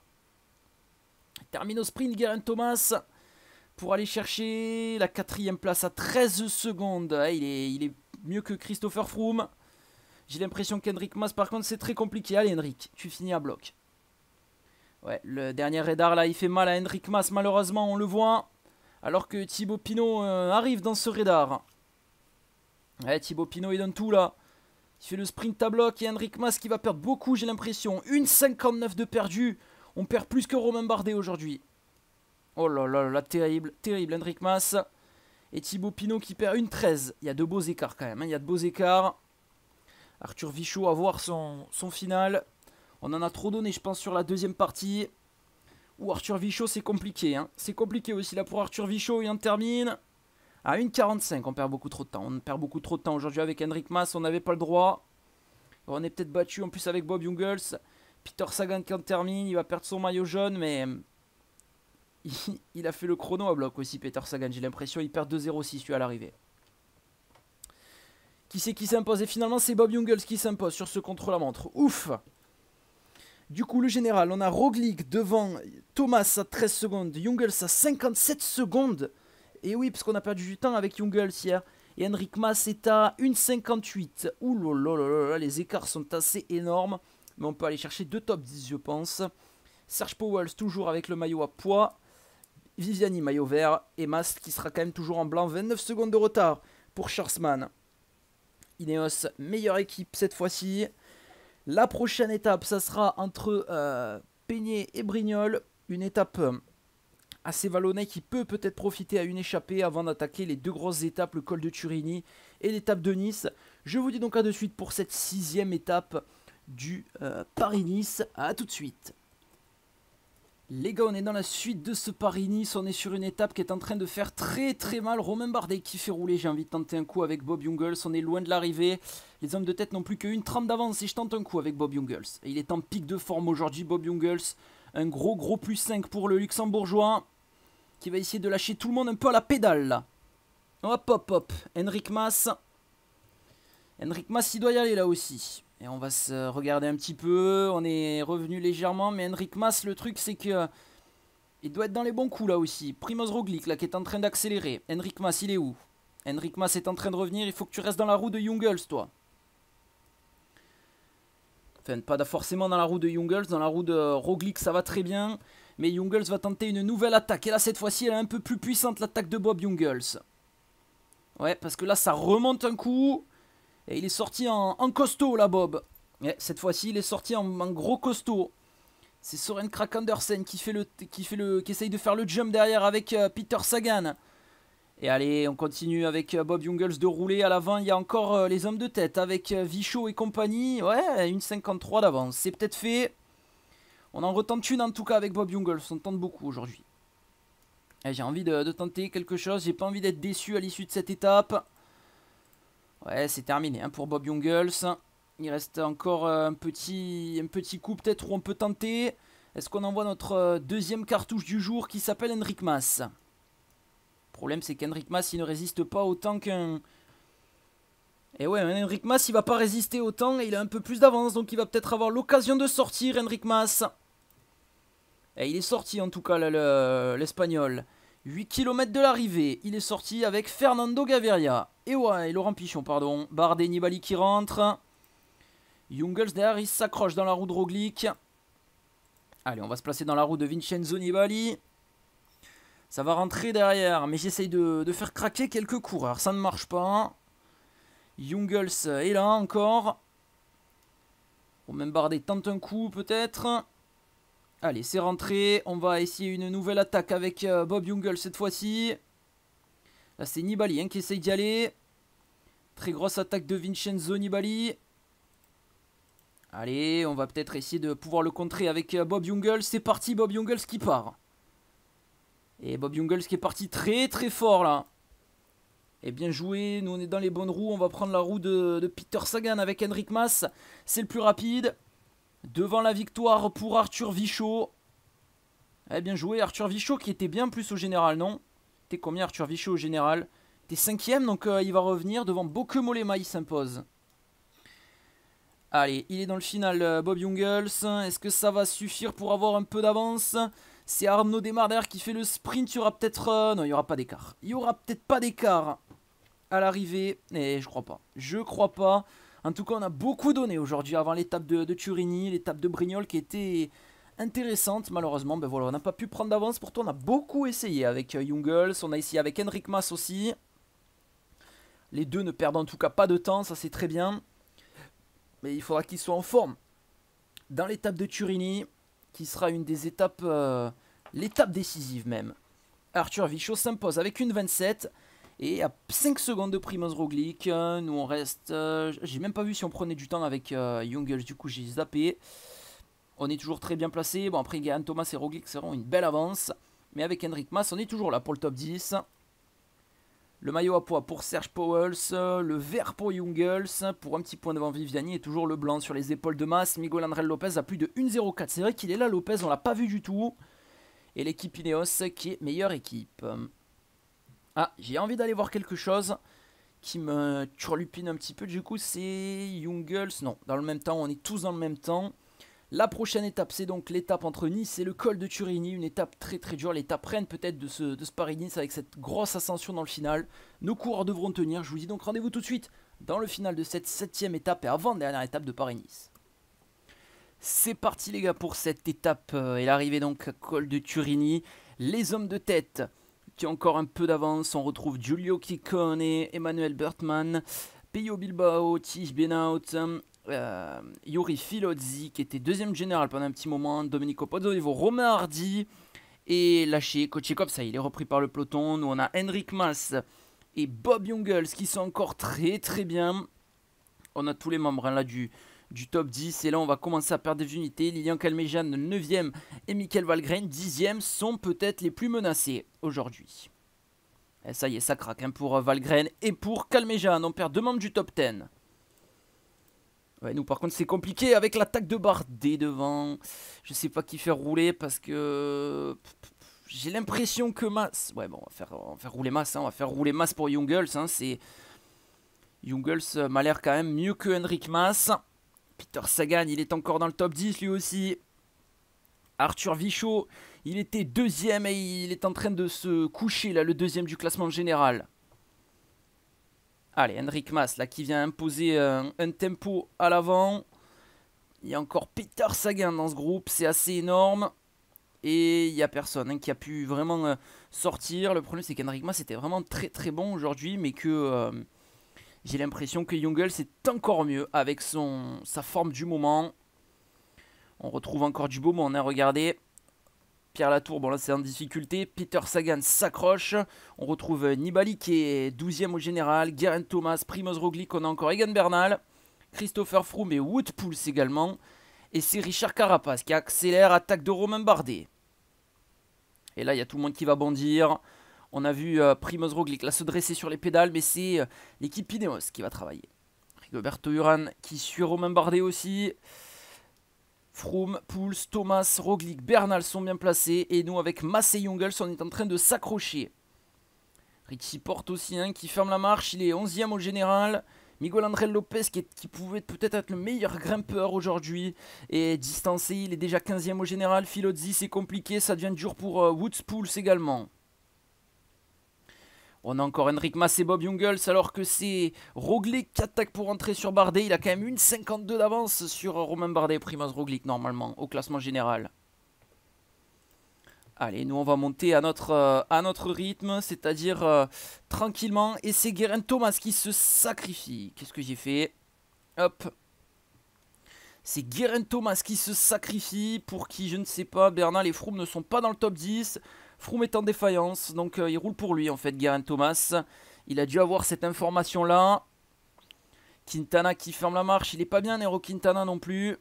termine au sprint Guerin Thomas pour aller chercher la quatrième place à 13 secondes. Eh, il est, il est mieux que Christopher Froome. J'ai l'impression qu'Henrik Mas, par contre, c'est très compliqué. Allez, Henrik, tu finis à bloc. Ouais, le dernier radar, là, il fait mal à Henrik Mas, malheureusement, on le voit. Alors que Thibaut Pinot euh, arrive dans ce radar. Ouais, eh, Thibaut Pinot, il donne tout là. Il fait le sprint à bloc et Henrik Mas qui va perdre beaucoup, j'ai l'impression. 1,59 de perdu. On perd plus que Romain Bardet aujourd'hui. Oh là là là, terrible, terrible Henrik Mas. Et Thibaut Pinot qui perd 1,13. Il y a de beaux écarts quand même, hein. il y a de beaux écarts. Arthur Vichot à voir son, son final. On en a trop donné, je pense, sur la deuxième partie. Ou Arthur Vichot, c'est compliqué. Hein. C'est compliqué aussi là pour Arthur Vichot, il en termine. À 1,45, on perd beaucoup trop de temps. On perd beaucoup trop de temps aujourd'hui avec Henrik Mas, on n'avait pas le droit. On est peut-être battu en plus avec Bob Jungels. Peter Sagan quand termine, il va perdre son maillot jaune, mais hum, il, a fait le chrono à bloc aussi, Peter Sagan. J'ai l'impression il perd 2-0-6 à l'arrivée. Qui c'est qui s'impose Et finalement, c'est Bob Jungels qui s'impose sur ce contre-la-montre. Ouf du coup, le général, on a Roglic devant Thomas à 13 secondes, Jungels à 57 secondes. Et oui, parce qu'on a perdu du temps avec Jungles hier. Et Henrik Mass est à 1,58. Ouh les écarts sont assez énormes. Mais on peut aller chercher deux top 10, je pense. Serge Powells, toujours avec le maillot à poids. Viviani, maillot vert. Et Mas, qui sera quand même toujours en blanc. 29 secondes de retard pour Schwarzman. Ineos, meilleure équipe cette fois-ci. La prochaine étape, ça sera entre euh, Peigné et Brignol. Une étape euh, assez vallonné qui peut peut-être profiter à une échappée avant d'attaquer les deux grosses étapes, le col de Turini et l'étape de Nice. Je vous dis donc à de suite pour cette sixième étape du euh, Paris-Nice. A tout de suite les gars, on est dans la suite de ce Paris-Nice, on est sur une étape qui est en train de faire très très mal. Romain Bardet qui fait rouler, j'ai envie de tenter un coup avec Bob Jungels, on est loin de l'arrivée. Les hommes de tête n'ont plus qu'une trempe d'avance et je tente un coup avec Bob Jungels. il est en pic de forme aujourd'hui, Bob Jungels. Un gros gros plus 5 pour le luxembourgeois qui va essayer de lâcher tout le monde un peu à la pédale là. Hop hop hop, Henrik Mas. Henrik Mas il doit y aller là aussi. Et on va se regarder un petit peu, on est revenu légèrement, mais Henrik Mas le truc c'est que... Euh, il doit être dans les bons coups là aussi. Primoz Roglic là qui est en train d'accélérer. Henrik Mas il est où Henrik Mas est en train de revenir, il faut que tu restes dans la roue de Jungles toi. Enfin, pas forcément dans la roue de Jungles dans la roue de Roglic ça va très bien. Mais Jungles va tenter une nouvelle attaque. Et là, cette fois-ci, elle est un peu plus puissante, l'attaque de Bob Jungles. Ouais, parce que là, ça remonte un coup. Et il est sorti en, costaud, là, Bob. Ouais, cette fois-ci, il est sorti en, gros costaud. C'est Soren Krak Andersen qui, fait le, qui, fait le, qui essaye de faire le jump derrière avec euh, Peter Sagan. Et allez, on continue avec euh, Bob Jungles de rouler à l'avant. Il y a encore euh, les hommes de tête avec Vichot et compagnie. Ouais, une 53 d'avance. C'est peut-être fait. On en retente une en tout cas avec Bob Jungles, on tente beaucoup aujourd'hui. Eh, j'ai envie de, tenter quelque chose, j'ai pas envie d'être déçu à l'issue de cette étape. Ouais, c'est terminé hein, pour Bob Jungles. Il reste encore euh, un petit, un petit coup peut-être où on peut tenter. Est-ce qu'on envoie notre euh, deuxième cartouche du jour qui s'appelle Henrik Mas Le problème c'est qu'Henrik Mas il ne résiste pas autant qu'un... Et eh ouais, Henrik Mas il va pas résister autant et il a un peu plus d'avance donc il va peut-être avoir l'occasion de sortir Henrik Mas. Et il est sorti en tout cas l'espagnol. 8 km de l'arrivée, il est sorti avec Fernando Gaviria. Et ouais, et Laurent Pichon, pardon. Bardet Nibali qui rentre. Jungels derrière, il s'accroche dans la roue de Roglic. Allez, on va se placer dans la roue de Vincenzo Nibali. Ça va rentrer derrière, mais j'essaye de, faire craquer quelques coureurs. Ça ne marche pas. Jungels est là encore. Bon, même Bardet tente un coup peut-être. Allez, c'est rentré. On va essayer une nouvelle attaque avec euh, Bob Jungle cette fois-ci. Là, c'est Nibali hein, qui essaye d'y aller. Très grosse attaque de Vincenzo Nibali. Allez, on va peut-être essayer de pouvoir le contrer avec euh, Bob Jungle. C'est parti, Bob Jungle qui part. Et Bob Jungle qui est parti très très fort là. Et eh bien joué, nous on est dans les bonnes roues. On va prendre la roue de, de Peter Sagan avec Henrik Mas. C'est le plus rapide. Devant la victoire pour Arthur Vichot. Eh bien joué, Arthur Vichot qui était bien plus au général, non T'es combien Arthur Vichot au général T'es cinquième, donc euh, il va revenir devant Bokeh il s'impose. Allez, il est dans le final, euh, Bob Jungels. Est-ce que ça va suffire pour avoir un peu d'avance C'est Arnaud d'ailleurs qui fait le sprint. Il y aura peut-être... Euh, non, il n'y aura pas d'écart. Il n'y aura peut-être pas d'écart à l'arrivée. Eh, je crois pas. Je crois pas. En tout cas, on a beaucoup donné aujourd'hui avant l'étape de, Turini, l'étape de Brignol qui était intéressante. Malheureusement, ben voilà, on n'a pas pu prendre d'avance. Pourtant, on a beaucoup essayé avec euh, Jungles. on a essayé avec Henrik Mas aussi. Les deux ne perdent en tout cas pas de temps, ça c'est très bien. Mais il faudra qu'ils soient en forme. Dans l'étape de Turini, qui sera une des étapes, euh, l'étape décisive même. Arthur Vichot s'impose avec une 27. Et à 5 secondes de Primoz Roglic, euh, nous on reste... Euh, j'ai même pas vu si on prenait du temps avec euh, du coup j'ai zappé. On est toujours très bien placé. Bon après Gahan Thomas et Roglic seront une belle avance. Mais avec Henrik Mas, on est toujours là pour le top 10. Le maillot à poids pour Serge Powells, euh, le vert pour Jungels, pour un petit point devant Viviani et toujours le blanc sur les épaules de Mas. Miguel André Lopez a plus de 1,04. C'est vrai qu'il est là Lopez, on l'a pas vu du tout. Et l'équipe Ineos qui est meilleure équipe. Ah, j'ai envie d'aller voir quelque chose qui me turlupine un petit peu. Du coup, c'est Jungles. Non, dans le même temps, on est tous dans le même temps. La prochaine étape, c'est donc l'étape entre Nice et le col de Turini. Une étape très très dure. L'étape reine peut-être de ce, de Paris-Nice avec cette grosse ascension dans le final. Nos coureurs devront tenir. Je vous dis donc rendez-vous tout de suite dans le final de cette septième étape et avant-dernière étape de Paris-Nice. C'est parti les gars pour cette étape euh, et l'arrivée donc à col de Turini. Les hommes de tête qui a encore un peu d'avance. On retrouve Giulio Ciccone, Emmanuel Bertman, Pio Bilbao, Tish Benaut, euh, Yuri Filozzi qui était deuxième général pendant un petit moment, Domenico pozzo Romain Hardy et lâché Kochekov, ça il est repris par le peloton. Nous on a Henrik Mas et Bob Jungels qui sont encore très très bien. On a tous les membres hein, là du, du top 10. Et là, on va commencer à perdre des unités. Lilian Calmejan, 9e, et Michael Valgren, 10e, sont peut-être les plus menacés aujourd'hui. Et ça y est, ça craque hein, pour Valgren euh, et pour Calmejan. On perd deux membres du top 10. Ouais, nous par contre c'est compliqué avec l'attaque de Bardet devant. Je sais pas qui faire rouler parce que j'ai l'impression que Mass. Ouais, bon, on va faire, rouler Mass. Hein. On va faire rouler Mass pour Jungles. Hein. C'est. Euh, m'a l'air quand même mieux que Henrik Mass. Peter Sagan, il est encore dans le top 10 lui aussi. Arthur Vichot, il était deuxième et il est en train de se coucher là, le deuxième du classement général. Allez, Henrik Mas là qui vient imposer euh, un, tempo à l'avant. Il y a encore Peter Sagan dans ce groupe, c'est assez énorme. Et il n'y a personne hein, qui a pu vraiment euh, sortir. Le problème c'est qu'Henrik Mas était vraiment très très bon aujourd'hui, mais que... Euh, j'ai l'impression que Jungle c'est encore mieux avec son, sa forme du moment. On retrouve encore du beau on a regardé. Pierre Latour, bon là c'est en difficulté. Peter Sagan s'accroche. On retrouve euh, Nibali qui est 12e au général. Guerin Thomas, Primoz Roglic, on a encore Egan Bernal. Christopher Froome et Wood Pouls également. Et c'est Richard Carapace qui accélère, attaque de Romain Bardet. Et là il y a tout le monde qui va bondir. On a vu euh, Primoz Roglic là se dresser sur les pédales, mais c'est euh, l'équipe Pineos qui va travailler. Rigoberto Uran qui suit Romain Bardet aussi. Froome, Pouls, Thomas, Roglic, Bernal sont bien placés. Et nous, avec Massé jungles on est en train de s'accrocher. Richie Porte aussi, hein, qui ferme la marche. Il est 11e au général. Miguel André Lopez, qui, pouvait peut-être être le meilleur grimpeur aujourd'hui, Et distancé. Il est déjà 15e au général. Filozzi, c'est compliqué. Ça devient dur pour euh, Woods Pouls également. On a encore Henrik Mas et Bob Jungels alors que c'est Roglic qui attaque pour entrer sur Bardet. Il a quand même une 52 d'avance sur Romain Bardet, Primoz Roglic normalement au classement général. Allez, nous on va monter à notre, euh, à notre rythme, c'est-à-dire euh, tranquillement. Et c'est Guérin Thomas qui se sacrifie. Qu'est-ce que j'ai fait Hop. C'est Guérin Thomas qui se sacrifie, pour qui je ne sais pas, Bernard, les Froome ne sont pas dans le top 10. Froome est en défaillance, donc euh, il roule pour lui en fait, Guérin Thomas. Il a dû avoir cette information là. Quintana qui ferme la marche, il est pas bien Nero Quintana non plus.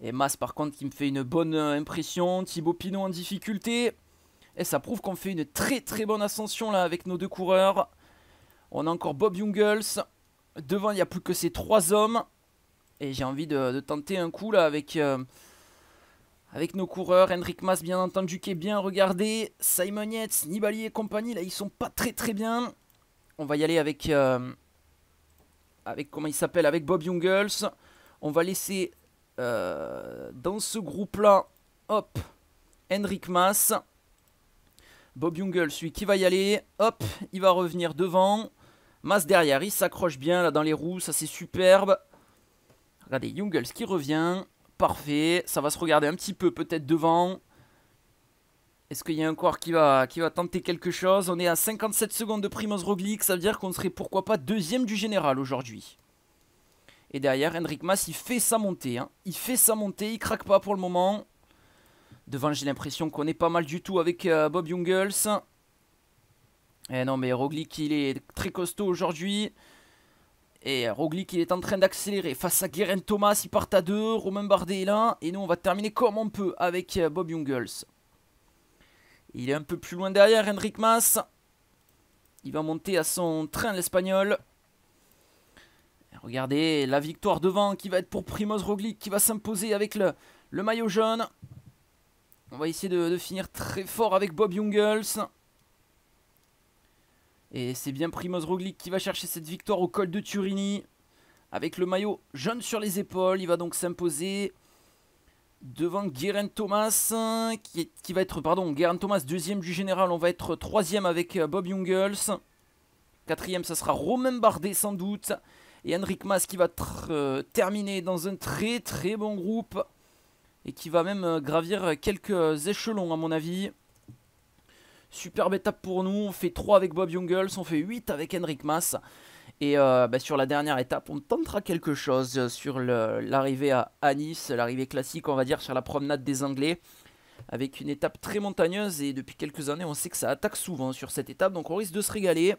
Et Mas par contre qui me fait une bonne euh, impression, Thibaut Pinot en difficulté. Et ça prouve qu'on fait une très très bonne ascension là avec nos deux coureurs. On a encore Bob Jungels. Devant il n'y a plus que ces trois hommes. Et j'ai envie de, tenter un coup là avec... Euh, avec nos coureurs, Henrik Mas bien entendu qui est bien regardé, Simon Yates, Nibali et compagnie, là ils sont pas très très bien. On va y aller avec, euh, avec comment il s'appelle, avec Bob Jungels. On va laisser euh, dans ce groupe-là, hop, Henrik Mas. Bob Jungels, celui qui va y aller, hop, il va revenir devant. Mas derrière, il s'accroche bien là dans les roues, ça c'est superbe. Regardez, Jungels qui revient. Parfait, ça va se regarder un petit peu peut-être devant. Est-ce qu'il y a un corps qui va, qui va tenter quelque chose On est à 57 secondes de Primoz Roglic, ça veut dire qu'on serait pourquoi pas deuxième du général aujourd'hui. Et derrière, Hendrik Mas, il fait sa montée. Hein. Il fait sa montée, il craque pas pour le moment. Devant, j'ai l'impression qu'on est pas mal du tout avec euh, Bob Jungels. Eh non, mais Roglic, il est très costaud aujourd'hui. Et euh, Roglic il est en train d'accélérer face à Guerin Thomas, ils part à deux, Romain Bardet est là, et nous on va terminer comme on peut avec euh, Bob Jungels. Il est un peu plus loin derrière Hendrik Mas. Il va monter à son train l'espagnol. Regardez la victoire devant qui va être pour Primoz Roglic qui va s'imposer avec le, maillot jaune. On va essayer de, de, finir très fort avec Bob Jungels. Et c'est bien Primoz Roglic qui va chercher cette victoire au col de Turini. Avec le maillot jaune sur les épaules, il va donc s'imposer devant Guérin Thomas, qui, va être, pardon, Guérin Thomas, deuxième du général, on va être troisième avec euh, Bob Jungels. Quatrième, ça sera Romain Bardet sans doute. Et Henrik Mas qui va euh, terminer dans un très très bon groupe. Et qui va même euh, gravir quelques échelons à mon avis. Superbe étape pour nous. On fait 3 avec Bob Jungles, on fait 8 avec Henrik Mass. Et euh, bah, sur la dernière étape, on tentera quelque chose euh, sur l'arrivée à, Anis, Nice, l'arrivée classique, on va dire, sur la promenade des Anglais, avec une étape très montagneuse. Et depuis quelques années, on sait que ça attaque souvent sur cette étape, donc on risque de se régaler.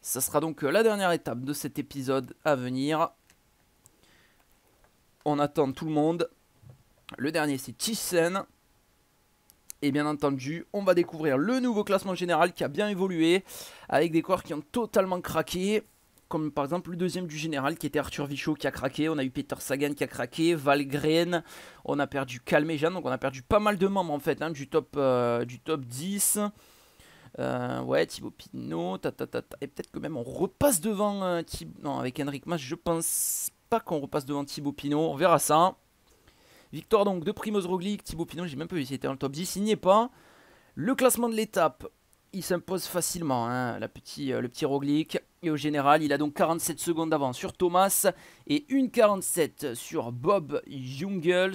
Ça sera donc euh, la dernière étape de cet épisode à venir. On attend tout le monde. Le dernier, c'est Thyssen. Et bien entendu, on va découvrir le nouveau classement général qui a bien évolué, avec des corps qui ont totalement craqué. Comme par exemple le deuxième du général qui était Arthur Vichot qui a craqué, on a eu Peter Sagan qui a craqué, Valgren, on a perdu Calmejan, donc on a perdu pas mal de membres en fait hein, du, top, euh, du top 10. Euh, ouais, Thibaut Pinot, et peut-être que même on repasse devant euh, Thibaut. Non, avec Henrik Mas, je pense pas qu'on repasse devant Thibaut Pinot, on verra ça. Victoire donc de Primoz Roglic, Thibaut Pinot, j'ai même pas vu s'il était dans le top 10, il n'y est pas. Le classement de l'étape, il s'impose facilement, hein, la euh, le petit Roglic. Et au général, il a donc 47 secondes d'avance sur Thomas et 1,47 sur Bob Jungels.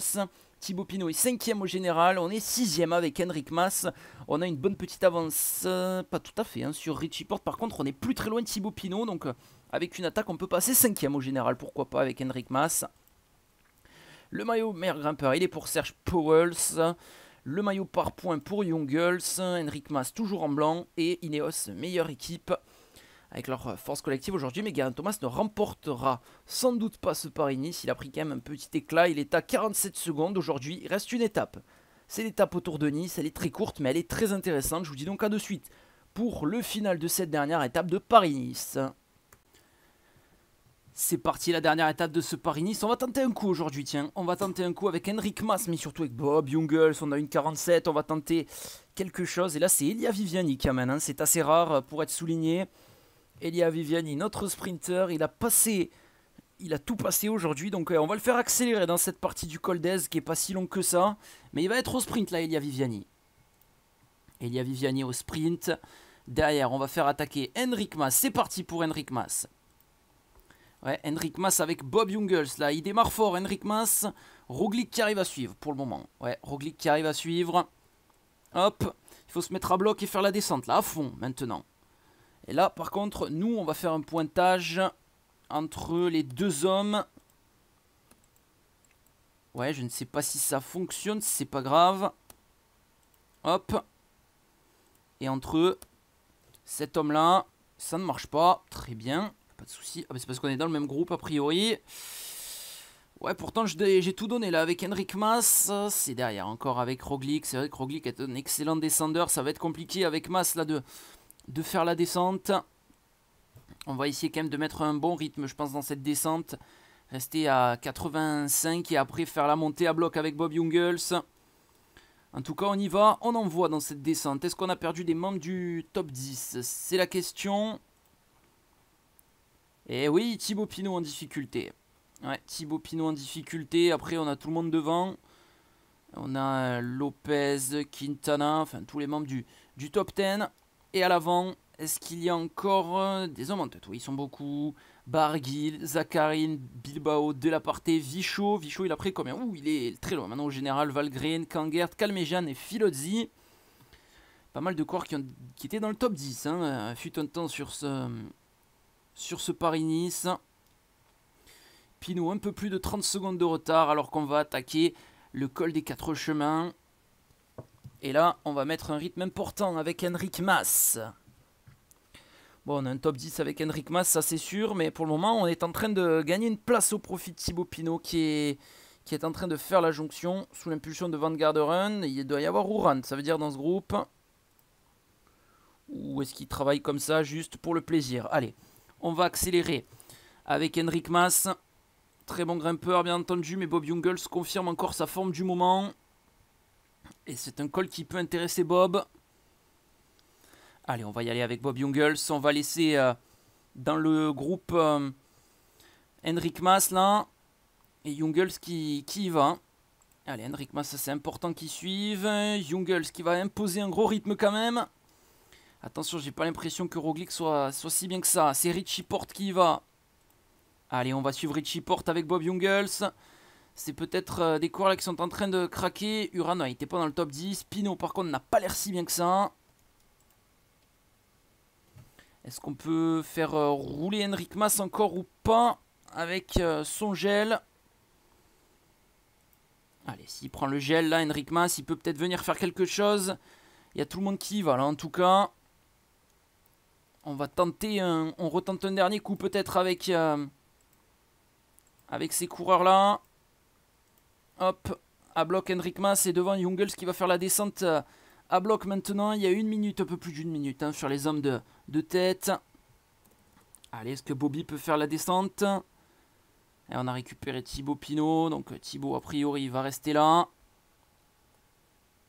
Thibaut Pinot est 5 au général, on est 6 avec Henrik Mas. On a une bonne petite avance, euh, pas tout à fait, hein, sur Richie Porte. Par contre, on est plus très loin de Thibaut Pinot, donc euh, avec une attaque, on peut passer 5 au général, pourquoi pas, avec Henrik Mas. Le maillot meilleur grimpeur, il est pour Serge Powells. Le maillot par points pour Youngles. Henrik Mas toujours en blanc. Et Ineos meilleure équipe avec leur force collective aujourd'hui. Mais Garen Thomas ne remportera sans doute pas ce Paris-Nice. Il a pris quand même un petit éclat. Il est à 47 secondes aujourd'hui. Il reste une étape. C'est l'étape autour de Nice. Elle est très courte, mais elle est très intéressante. Je vous dis donc à de suite pour le final de cette dernière étape de Paris-Nice. C'est parti, la dernière étape de ce Paris-Nice. On va tenter un coup aujourd'hui, tiens. On va tenter un coup avec Henrik Mas, mais surtout avec Bob Jungels. On a une 47, on va tenter quelque chose. Et là, c'est Elia Viviani qui a hein. C'est assez rare euh, pour être souligné. Elia Viviani, notre sprinter, il a passé... Il a tout passé aujourd'hui, donc euh, on va le faire accélérer dans cette partie du col qui est pas si long que ça. Mais il va être au sprint là, Elia Viviani. Elia Viviani au sprint. Derrière, on va faire attaquer Henrik Mas. C'est parti pour Henrik Mas. Ouais, Henrik Mas avec Bob Jungels, là. Il démarre fort, Henrik Mas. Roglic qui arrive à suivre pour le moment. Ouais, Roglic qui arrive à suivre. Hop, il faut se mettre à bloc et faire la descente, là, à fond, maintenant. Et là, par contre, nous, on va faire un pointage entre les deux hommes. Ouais, je ne sais pas si ça fonctionne, c'est pas grave. Hop. Et entre cet homme-là, ça ne marche pas. Très bien pas de souci. Ah, mais c'est parce qu'on est dans le même groupe, a priori. Ouais, pourtant, j'ai tout donné, là, avec Henrik Mas. C'est derrière, encore avec Roglic. C'est vrai que Roglic est un excellent descendeur. Ça va être compliqué avec Mas, là, de, de faire la descente. On va essayer quand même de mettre un bon rythme, je pense, dans cette descente. Rester à 85 et après faire la montée à bloc avec Bob Jungels. En tout cas, on y va, on en voit dans cette descente. Est-ce qu'on a perdu des membres du top 10 C'est la question. Et eh oui, Thibaut Pinot en difficulté. Ouais, Thibaut Pinot en difficulté. Après, on a tout le monde devant. On a euh, Lopez, Quintana, enfin tous les membres du, top 10. Et à l'avant, est-ce qu'il y a encore euh, des hommes en tête Oui, ils sont beaucoup. Barguil, Zacharine, Bilbao, Delaparté, Vichot. Vichot, il a pris combien Ouh, il est très loin. Maintenant, au général, Valgren, Kangert, Calmejan et Filozzi. Pas mal de corps qui, étaient dans le top 10. Hein. Euh, fut un temps sur ce, sur ce Paris-Nice. Pinot un peu plus de 30 secondes de retard alors qu'on va attaquer le col des quatre chemins. Et là, on va mettre un rythme important avec Henrik Mas. Bon, on a un top 10 avec Henrik Mas, ça c'est sûr, mais pour le moment, on est en train de gagner une place au profit de Thibaut Pinot qui est, qui est en train de faire la jonction sous l'impulsion de Vanguard Run. Il doit y avoir Ouran, ça veut dire dans ce groupe. Ou est-ce qu'il travaille comme ça juste pour le plaisir Allez, on va accélérer avec Henrik Mas. Très bon grimpeur, bien entendu, mais Bob Jungels confirme encore sa forme du moment. Et c'est un col qui peut intéresser Bob. Allez, on va y aller avec Bob Jungels. On va laisser euh, dans le groupe euh, Henrik Mas là. Et Jungels qui, y va. Allez, Henrik Mas, c'est important qu'il suive. Jungels qui va imposer un gros rythme quand même. Attention, j'ai pas l'impression que Roglic soit, si bien que ça. C'est Richie Porte qui y va. Allez, on va suivre Richie Porte avec Bob Jungels. C'est peut-être euh, des coureurs là qui sont en train de craquer. Urano n'était pas dans le top 10. Pino, par contre, n'a pas l'air si bien que ça. Est-ce qu'on peut faire euh, rouler Henrik Mas encore ou pas avec euh, son gel Allez, s'il prend le gel là, Henrik Mas, il peut peut-être venir faire quelque chose. Il y a tout le monde qui y va là en tout cas on va tenter on retente un dernier coup peut-être avec euh, avec ces coureurs là hop à bloc Hendrik Mas et devant Jungels qui va faire la descente euh, à bloc maintenant il y a une minute un peu plus d'une minute hein, sur les hommes de, de tête allez est-ce que Bobby peut faire la descente et on a récupéré Thibaut Pinot donc euh, Thibaut a priori va rester là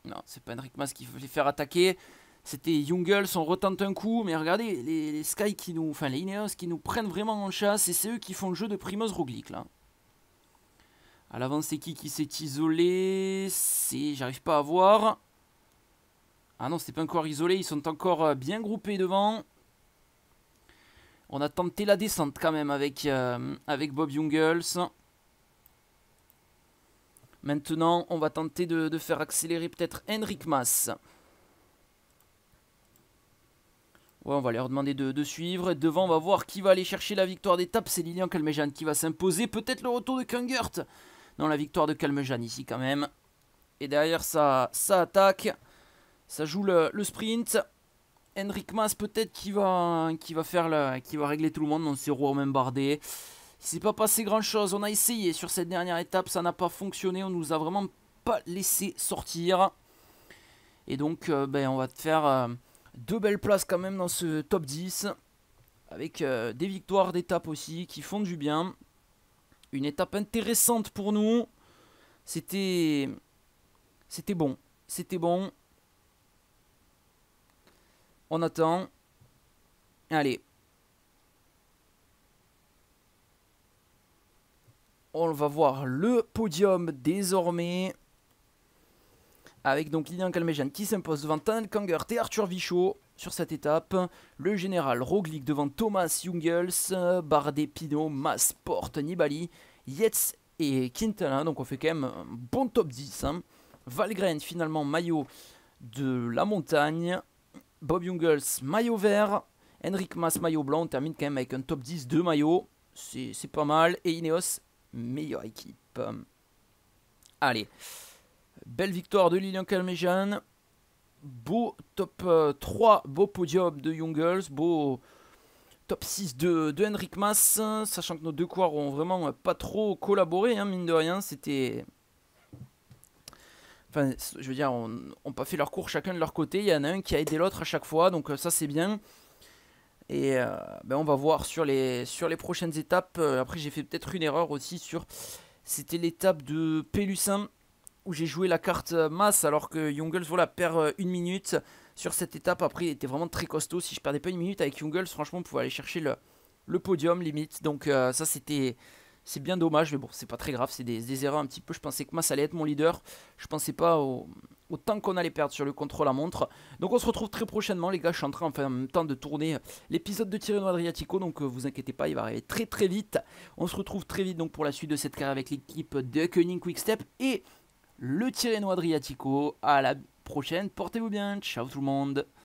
non c'est pas Hendrik Mas qui va les faire attaquer c'était Jungles, on retente un coup, mais regardez, les, Sky qui nous. Enfin, les Ineos qui nous prennent vraiment en chasse, et c'est eux qui font le jeu de Primoz Roglic, là. À l'avant, c'est qui qui s'est isolé C'est. J'arrive pas à voir. Ah non, c'est pas encore isolé, ils sont encore euh, bien groupés devant. On a tenté la descente quand même avec, euh, avec Bob Jungles. Maintenant, on va tenter de, de faire accélérer peut-être Henrik Mas. Ouais, on va leur demander de, suivre. Devant, on va voir qui va aller chercher la victoire d'étape. C'est Lilian Calmejan qui va s'imposer. Peut-être le retour de Kungert. Non, la victoire de Calmejan ici quand même. Et derrière, ça, ça attaque. Ça joue le, sprint. Henrik Mas peut-être qui va, qui va faire qui va régler tout le monde. Non, c'est même bardé. Il s'est pas passé grand-chose. On a essayé sur cette dernière étape. Ça n'a pas fonctionné. On nous a vraiment pas laissé sortir. Et donc, euh, ben, on va te faire... Euh, deux belles places quand même dans ce top 10. Avec euh, des victoires d'étape aussi qui font du bien. Une étape intéressante pour nous. C'était. C'était bon. C'était bon. On attend. Allez. On va voir le podium désormais avec donc Lilian Calmejan qui s'impose devant Tanel Kangert et Arthur Vichot sur cette étape. Le général Roglic devant Thomas Jungels, Bardet Mas, Porte, Nibali, Yetz et Quintana. Donc on fait quand même un bon top 10. Hein. Valgren finalement maillot de la montagne. Bob Jungels maillot vert. Henrik Mas maillot blanc. On termine quand même avec un top 10 de maillot. C'est pas mal. Et Ineos meilleure équipe. Allez. Belle victoire de Lilian Calmejan. Beau top 3, euh, beau podium de Girls. Beau top 6 de, de Henrik Mas. Sachant que nos deux coureurs ont vraiment pas trop collaboré, hein, mine de rien. C'était. Enfin, je veux dire, on n'a pas fait leur cours chacun de leur côté. Il y en a un qui a aidé l'autre à chaque fois, donc euh, ça c'est bien. Et euh, ben, on va voir sur les, sur les prochaines étapes. Après, j'ai fait peut-être une erreur aussi sur. C'était l'étape de Pélussin où j'ai joué la carte euh, masse alors que Jungles voilà, perd euh, une minute sur cette étape. Après, il était vraiment très costaud. Si je perdais pas une minute avec Jungles, franchement, on pouvait aller chercher le, podium limite. Donc euh, ça, c'était... C'est bien dommage, mais bon, c'est pas très grave, c'est des, erreurs un petit peu. Je pensais que Mass allait être mon leader. Je pensais pas au, temps qu'on allait perdre sur le contrôle à montre. Donc on se retrouve très prochainement, les gars. Je suis en train, enfin, en même temps de tourner l'épisode de Tirreno Adriatico. Donc vous inquiétez pas, il va arriver très très vite. On se retrouve très vite donc pour la suite de cette carrière avec l'équipe de Quick Quickstep. Et le Tirreno Adriatico. À la prochaine, portez-vous bien, ciao tout le monde